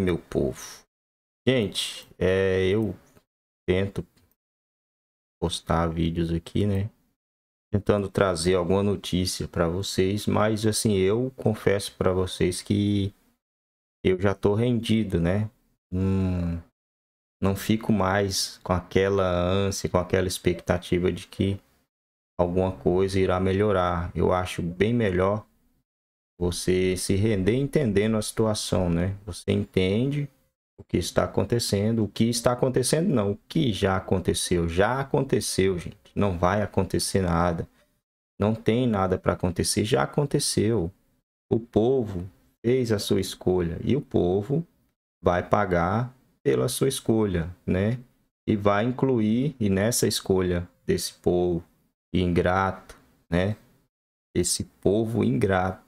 meu povo. Gente, é, eu tento postar vídeos aqui, né? Tentando trazer alguma notícia para vocês, mas assim, eu confesso para vocês que eu já tô rendido, né? Hum, não fico mais com aquela ânsia, com aquela expectativa de que alguma coisa irá melhorar. Eu acho bem melhor você se render entendendo a situação, né? Você entende o que está acontecendo, o que está acontecendo não, o que já aconteceu, já aconteceu, gente. Não vai acontecer nada. Não tem nada para acontecer, já aconteceu. O povo fez a sua escolha e o povo vai pagar pela sua escolha, né? E vai incluir e nessa escolha desse povo ingrato, né? Esse povo ingrato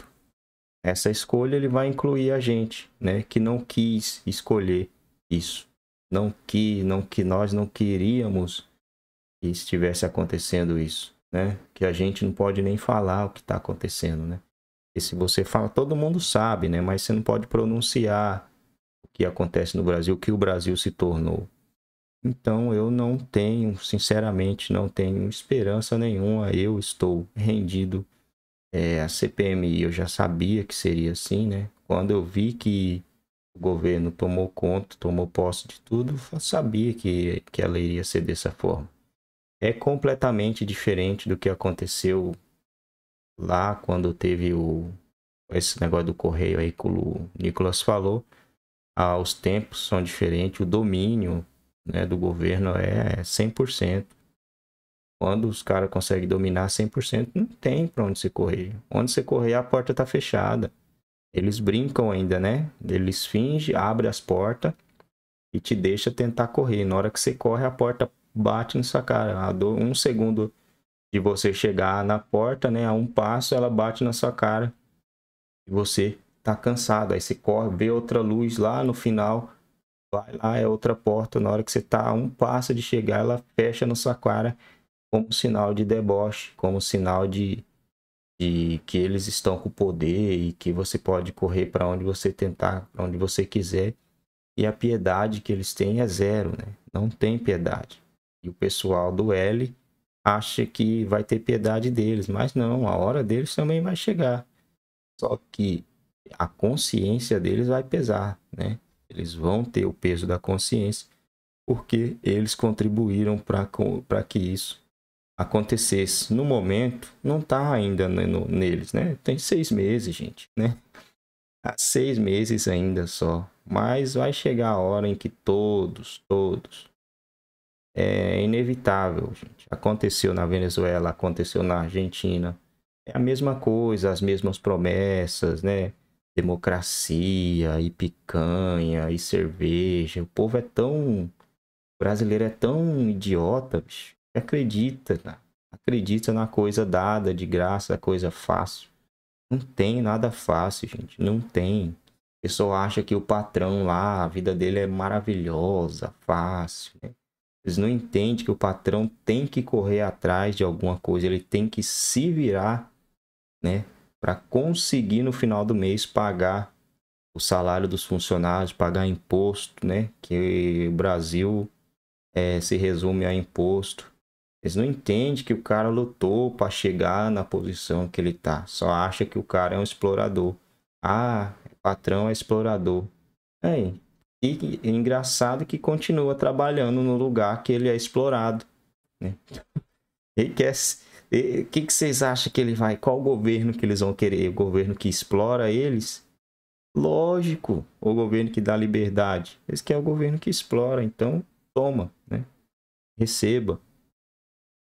essa escolha, ele vai incluir a gente, né, que não quis escolher isso. Não que, não que nós não queríamos que estivesse acontecendo isso, né? Que a gente não pode nem falar o que está acontecendo, né? E se você fala, todo mundo sabe, né? Mas você não pode pronunciar o que acontece no Brasil, o que o Brasil se tornou. Então eu não tenho, sinceramente, não tenho esperança nenhuma. Eu estou rendido é, a CPMI eu já sabia que seria assim, né? Quando eu vi que o governo tomou conta, tomou posse de tudo, eu sabia que, que ela iria ser dessa forma. É completamente diferente do que aconteceu lá quando teve o, esse negócio do correio aí que o Nicolas falou. Ah, os tempos são diferentes, o domínio né, do governo é 100%. Quando os caras conseguem dominar 100%, não tem para onde você correr. Onde você correr, a porta tá fechada. Eles brincam ainda, né? Eles fingem, abrem as portas e te deixa tentar correr. Na hora que você corre, a porta bate na sua cara. Dor, um segundo de você chegar na porta, né? A um passo, ela bate na sua cara. E você tá cansado. Aí você corre, vê outra luz lá no final. Vai lá, é outra porta. Na hora que você tá a um passo de chegar, ela fecha na sua cara como sinal de deboche, como sinal de, de que eles estão com poder e que você pode correr para onde você tentar, para onde você quiser. E a piedade que eles têm é zero, né? Não tem piedade. E o pessoal do L acha que vai ter piedade deles, mas não, a hora deles também vai chegar. Só que a consciência deles vai pesar, né? Eles vão ter o peso da consciência porque eles contribuíram para que isso acontecesse no momento, não tá ainda no, neles, né? Tem seis meses, gente, né? Há seis meses ainda só. Mas vai chegar a hora em que todos, todos. É inevitável, gente. Aconteceu na Venezuela, aconteceu na Argentina. É a mesma coisa, as mesmas promessas, né? Democracia e picanha e cerveja. O povo é tão. O brasileiro é tão idiota, bicho acredita, Acredita na coisa dada, de graça, coisa fácil. Não tem nada fácil, gente. Não tem. A pessoa acha que o patrão lá, a vida dele é maravilhosa, fácil. Né? Eles não entendem que o patrão tem que correr atrás de alguma coisa, ele tem que se virar, né? Para conseguir no final do mês pagar o salário dos funcionários, pagar imposto, né? Que o Brasil é, se resume a imposto. Eles não entendem que o cara lutou para chegar na posição que ele tá. Só acha que o cara é um explorador. Ah, patrão é explorador. Aí. E é engraçado que continua trabalhando no lugar que ele é explorado. Né? quer. O que, que vocês acham que ele vai? Qual governo que eles vão querer? O governo que explora eles? Lógico, o governo que dá liberdade. Eles querem o governo que explora, então toma, né? Receba.